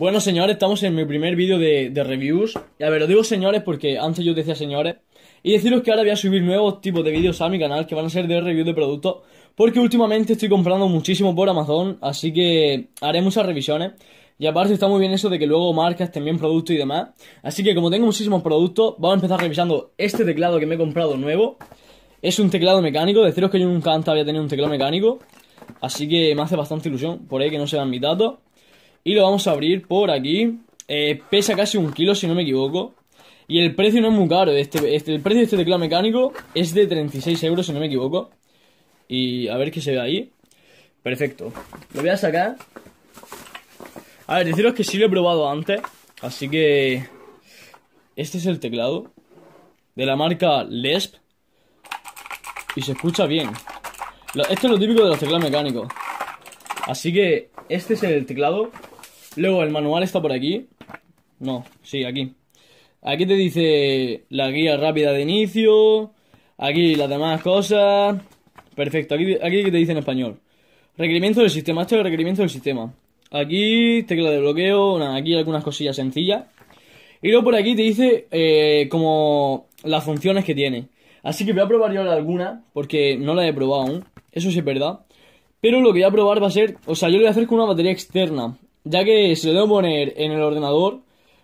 Bueno, señores, estamos en mi primer vídeo de, reviews. Y a ver, lo digo señores porque antes yo decía señores. Y deciros que ahora voy a subir nuevos tipos de vídeos a mi canal que van a ser de reviews de productos. Porque últimamente estoy comprando muchísimo por Amazon, así que haré muchas revisiones. Y aparte está muy bien eso de que luego marcas también productos y demás. Así que como tengo muchísimos productos, vamos a empezar revisando este teclado que me he comprado nuevo. Es un teclado mecánico, deciros que yo nunca antes había tenido un teclado mecánico. Así que me hace bastante ilusión, por ahí que no se dan mis datos. Y lo vamos a abrir por aquí. Eh, pesa casi un kilo, si no me equivoco. Y el precio no es muy caro. Este, este, el precio de este teclado mecánico es de 36 euros, si no me equivoco. Y a ver qué se ve ahí. Perfecto. Lo voy a sacar. A ver, deciros que sí lo he probado antes. Así que... Este es el teclado. De la marca Lesp. Y se escucha bien. Esto es lo típico de los teclados mecánicos. Así que este es el teclado. Luego el manual está por aquí. No, sí, aquí. Aquí te dice la guía rápida de inicio. Aquí las demás cosas. Perfecto, aquí, aquí te dice en español. Requerimiento del sistema, este es el requerimiento del sistema. Aquí, tecla de bloqueo, aquí algunas cosillas sencillas. Y luego por aquí te dice eh, como las funciones que tiene. Así que voy a probar yo alguna, porque no la he probado aún. Eso sí es verdad. Pero lo que voy a probar va a ser, o sea, yo lo voy a hacer con una batería externa, ya que se lo debo poner en el ordenador,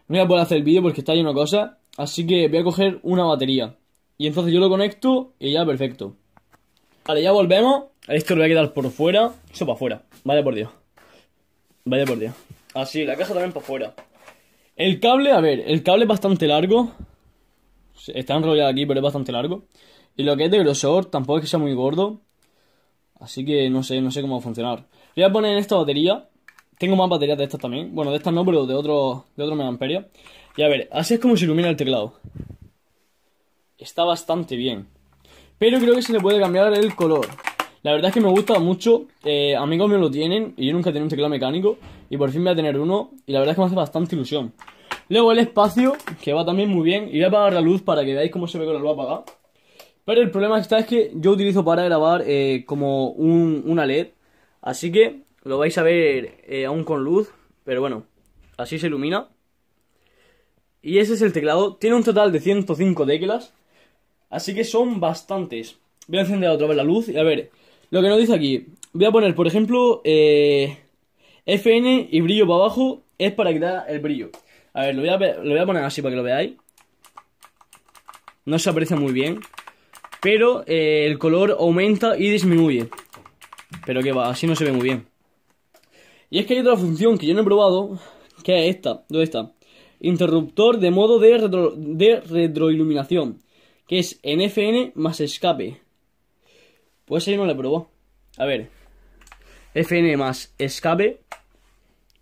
no voy a poder hacer el vídeo porque está lleno de cosas, así que voy a coger una batería. Y entonces yo lo conecto y ya perfecto. Vale, ya volvemos. Esto lo voy a quedar por fuera. Eso para afuera. Vaya por Dios. Vaya por Dios. Así, la caja también para afuera. El cable, a ver, el cable es bastante largo. Está enrollado aquí, pero es bastante largo. Y lo que es de grosor, tampoco es que sea muy gordo. Así que no sé, no sé cómo va a funcionar. Voy a poner en esta batería. Tengo más baterías de estas también. Bueno, de estas no, pero de otro, de otro Y a ver, así es como se ilumina el teclado. Está bastante bien. Pero creo que se le puede cambiar el color. La verdad es que me gusta mucho. Eh, amigos me lo tienen y yo nunca he tenido un teclado mecánico. Y por fin voy a tener uno. Y la verdad es que me hace bastante ilusión. Luego el espacio, que va también muy bien. Y voy a apagar la luz para que veáis cómo se ve lo la a apagar pero el problema que está es que yo utilizo para grabar eh, como un, una LED. Así que lo vais a ver eh, aún con luz. Pero bueno, así se ilumina. Y ese es el teclado. Tiene un total de 105 teclas. Así que son bastantes. Voy a encender otra vez la luz y a ver. Lo que nos dice aquí. Voy a poner, por ejemplo, eh, FN y brillo para abajo es para quitar el brillo. A ver, lo voy a, lo voy a poner así para que lo veáis. No se aprecia muy bien pero eh, el color aumenta y disminuye. Pero que va, así no se ve muy bien. Y es que hay otra función que yo no he probado, que es esta, ¿dónde está? Interruptor de modo de, retroiluminación, que es NFN más escape. Pues ahí no la he probado. A ver, FN más escape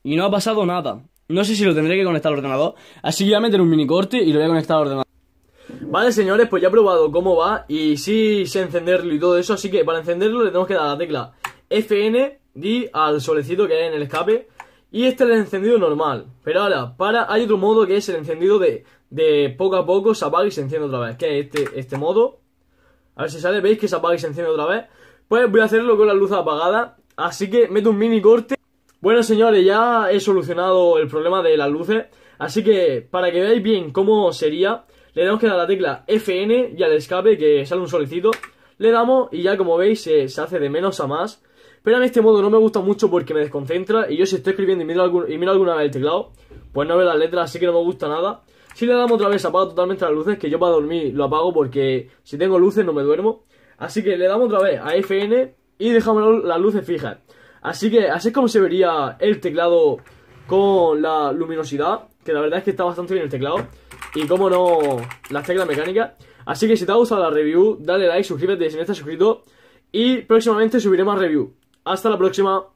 y no ha pasado nada. No sé si lo tendré que conectar al ordenador, así que voy a meter un mini corte y lo voy a conectar al ordenador. Vale, señores, pues ya he probado cómo va y sí sé encenderlo y todo eso, así que para encenderlo le tenemos que dar la tecla FN y al solecito que hay en el escape y este es el encendido normal. Pero ahora, para hay otro modo que es el encendido de, poco a poco se apaga y se enciende otra vez, que es este, este modo. A ver si sale, veis que se apaga y se enciende otra vez. Pues voy a hacerlo con la luz apagada, así que meto un mini corte. Bueno señores, ya he solucionado el problema de las luces, así que para que veáis bien cómo sería le damos que la tecla FN y al escape que sale un solicito... Le damos y ya como veis se, hace de menos a más. Pero en este modo no me gusta mucho porque me desconcentra y yo si estoy escribiendo y miro, y miro alguna vez el teclado, pues no veo las letras, así que no me gusta nada. Si le damos otra vez apago totalmente las luces, que yo para dormir lo apago porque si tengo luces no me duermo. Así que le damos otra vez a FN y dejamos las luces fijas. Así que así es como se vería el teclado con la luminosidad, que la verdad es que está bastante bien el teclado y como no, la tecla mecánica Así que si te ha gustado la review, dale like, suscríbete si no estás suscrito. Y próximamente subiré más review. Hasta la próxima.